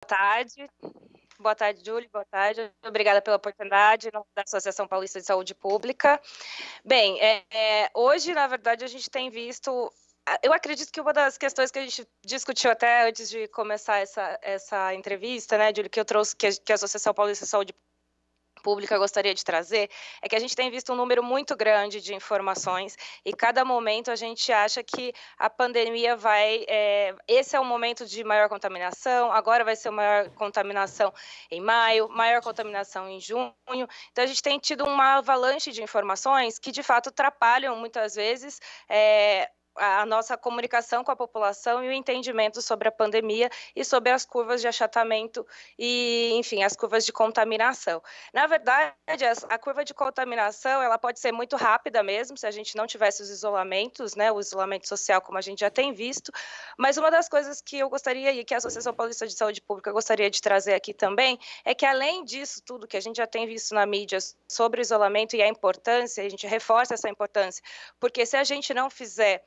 Boa tarde. Boa tarde, Júlio. Boa tarde. Obrigada pela oportunidade da Associação Paulista de Saúde Pública. Bem, é, é, hoje, na verdade, a gente tem visto. Eu acredito que uma das questões que a gente discutiu até antes de começar essa, essa entrevista, né, Júlio, que eu trouxe, que a, que a Associação Paulista de Saúde Pública pública gostaria de trazer é que a gente tem visto um número muito grande de informações e cada momento a gente acha que a pandemia vai. É, esse é o momento de maior contaminação, agora vai ser maior contaminação em maio, maior contaminação em junho. Então a gente tem tido uma avalanche de informações que de fato atrapalham muitas vezes. É, a nossa comunicação com a população e o entendimento sobre a pandemia e sobre as curvas de achatamento e, enfim, as curvas de contaminação. Na verdade, a curva de contaminação ela pode ser muito rápida mesmo, se a gente não tivesse os isolamentos, né, o isolamento social como a gente já tem visto. Mas uma das coisas que eu gostaria e que a Associação Paulista de Saúde Pública gostaria de trazer aqui também é que além disso tudo que a gente já tem visto na mídia sobre o isolamento e a importância, a gente reforça essa importância, porque se a gente não fizer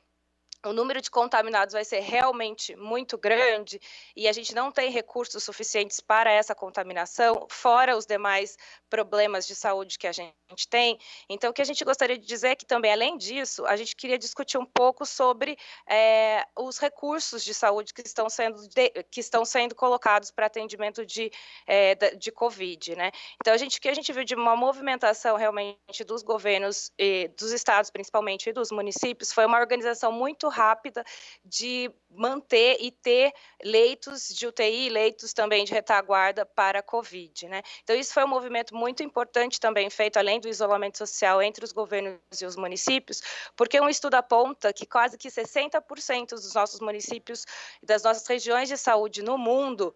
o número de contaminados vai ser realmente muito grande e a gente não tem recursos suficientes para essa contaminação, fora os demais problemas de saúde que a gente tem. Então, o que a gente gostaria de dizer é que também, além disso, a gente queria discutir um pouco sobre é, os recursos de saúde que estão sendo, de, que estão sendo colocados para atendimento de, é, de Covid. Né? Então, a gente, o que a gente viu de uma movimentação realmente dos governos, e, dos estados principalmente, e dos municípios, foi uma organização muito rápida de manter e ter leitos de UTI, leitos também de retaguarda para a Covid. Né? Então, isso foi um movimento muito importante também feito, além do isolamento social entre os governos e os municípios, porque um estudo aponta que quase que 60% dos nossos municípios e das nossas regiões de saúde no mundo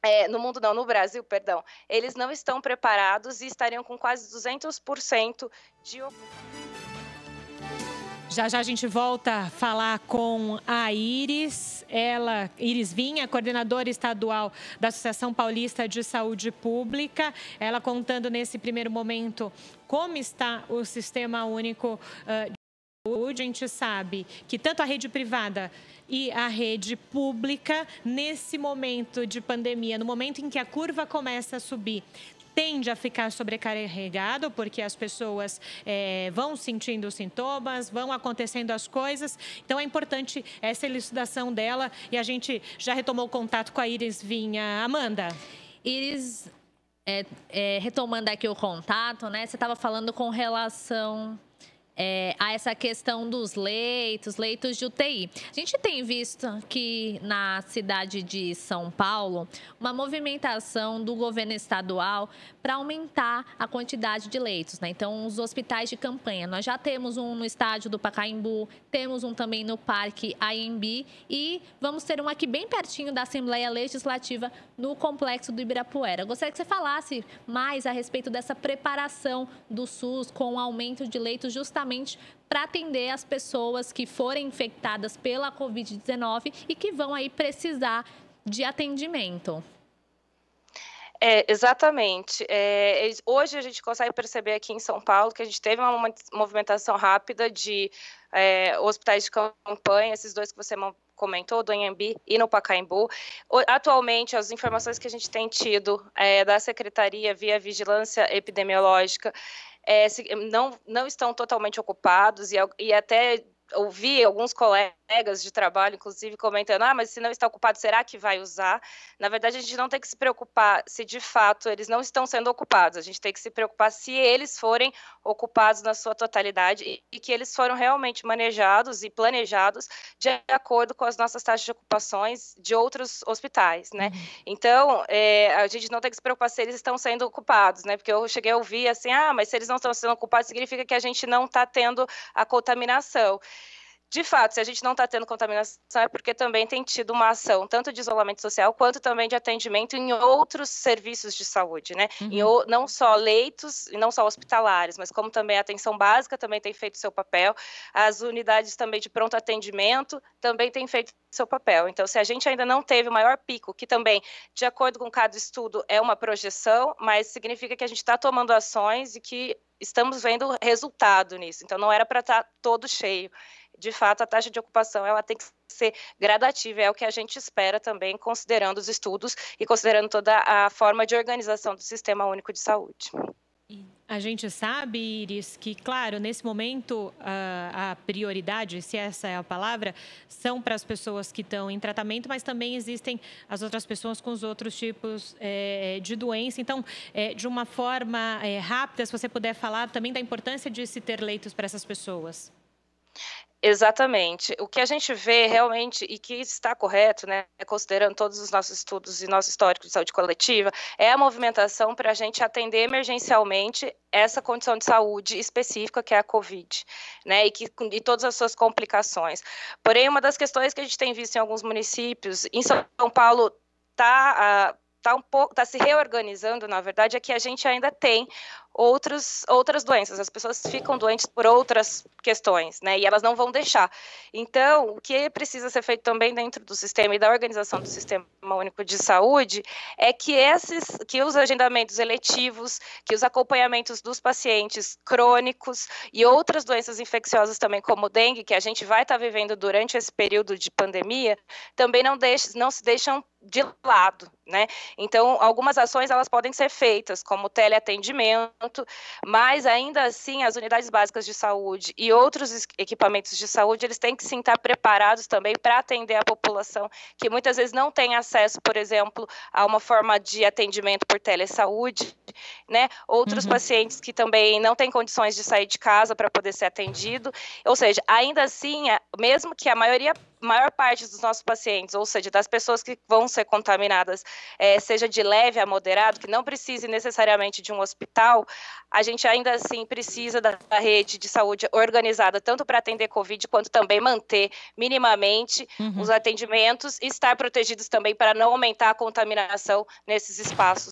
é, no mundo não, no Brasil, perdão, eles não estão preparados e estariam com quase 200% de ocupação. Já já a gente volta a falar com a Iris, ela, Iris Vinha, coordenadora estadual da Associação Paulista de Saúde Pública, ela contando nesse primeiro momento como está o Sistema Único eh, de Saúde. A gente sabe que tanto a rede privada e a rede pública, nesse momento de pandemia, no momento em que a curva começa a subir, tende a ficar sobrecarregado, porque as pessoas é, vão sentindo sintomas, vão acontecendo as coisas. Então, é importante essa elucidação dela e a gente já retomou contato com a Iris Vinha. Amanda. Iris, é, é, retomando aqui o contato, né? Você estava falando com relação é, a essa questão dos leitos, leitos de UTI. A gente tem visto que na cidade de São Paulo uma movimentação do governo estadual para aumentar a quantidade de leitos. Né? Então, os hospitais de campanha. Nós já temos um no estádio do Pacaembu, temos um também no Parque Aembi e vamos ter um aqui bem pertinho da Assembleia Legislativa no complexo do Ibirapuera. Eu gostaria que você falasse mais a respeito dessa preparação do SUS com o aumento de leitos justamente justamente para atender as pessoas que forem infectadas pela Covid-19 e que vão aí precisar de atendimento. É, exatamente. É, hoje a gente consegue perceber aqui em São Paulo que a gente teve uma movimentação rápida de é, hospitais de campanha, esses dois que você comentou, do Anhembi e no Pacaembu. Atualmente, as informações que a gente tem tido é, da Secretaria via Vigilância Epidemiológica é, não, não estão totalmente ocupados e, e até ouvi alguns colegas colegas de trabalho, inclusive, comentando: ah, mas se não está ocupado, será que vai usar? Na verdade, a gente não tem que se preocupar se de fato eles não estão sendo ocupados, a gente tem que se preocupar se eles forem ocupados na sua totalidade e que eles foram realmente manejados e planejados de acordo com as nossas taxas de ocupações de outros hospitais, né? Uhum. Então, é, a gente não tem que se preocupar se eles estão sendo ocupados, né? Porque eu cheguei a ouvir assim, ah, mas se eles não estão sendo ocupados, significa que a gente não está tendo a contaminação de fato, se a gente não está tendo contaminação, é porque também tem tido uma ação tanto de isolamento social quanto também de atendimento em outros serviços de saúde, né? Uhum. não só leitos, não só hospitalares, mas como também a atenção básica também tem feito seu papel, as unidades também de pronto atendimento também têm feito seu papel. Então, se a gente ainda não teve o maior pico, que também, de acordo com cada estudo, é uma projeção, mas significa que a gente está tomando ações e que estamos vendo resultado nisso. Então, não era para estar tá todo cheio de fato, a taxa de ocupação ela tem que ser gradativa, é o que a gente espera também, considerando os estudos e considerando toda a forma de organização do Sistema Único de Saúde. A gente sabe, Iris, que, claro, nesse momento a, prioridade, se essa é a palavra, são para as pessoas que estão em tratamento, mas também existem as outras pessoas com os outros tipos é, de doença. Então, é, de uma forma é, rápida, se você puder falar também da importância de se ter leitos para essas pessoas. Exatamente. O que a gente vê realmente, e que está correto, né, considerando todos os nossos estudos e nosso histórico de saúde coletiva, é a movimentação para a gente atender emergencialmente essa condição de saúde específica que é a COVID, né, e, que, e todas as suas complicações. Porém, uma das questões que a gente tem visto em alguns municípios, em São Paulo, está. Uh, ah, tá um pouco, tá se reorganizando, na verdade, é que a gente ainda tem outros, outras doenças. As pessoas ficam doentes por outras questões, né? E elas não vão deixar. Então, o que precisa ser feito também dentro do sistema e da organização do Sistema Único de Saúde é que esses, que os agendamentos eletivos, que os acompanhamentos dos pacientes crônicos e outras doenças infecciosas também, como dengue, que a gente vai estar vivendo durante esse período de pandemia, também não, deixe, não se deixam de lado, né? Então, algumas ações elas podem ser feitas, como teleatendimento, tanto, mas ainda assim as unidades básicas de saúde e outros equipamentos de saúde, eles têm que sim estar preparados também para atender a população que muitas vezes não tem acesso, por exemplo, a uma forma de atendimento por telesaúde, né? Outros uhum. pacientes que também não têm condições de sair de casa para poder ser atendido. Ou seja, ainda assim, mesmo que a maioria maior parte dos nossos pacientes, ou seja, das pessoas que vão ser contaminadas, é, seja de leve a moderado, que não precise necessariamente de um hospital, a gente ainda assim precisa da rede de saúde organizada, tanto para atender Covid, quanto também manter minimamente uhum. os atendimentos e estar protegidos também para não aumentar a contaminação nesses espaços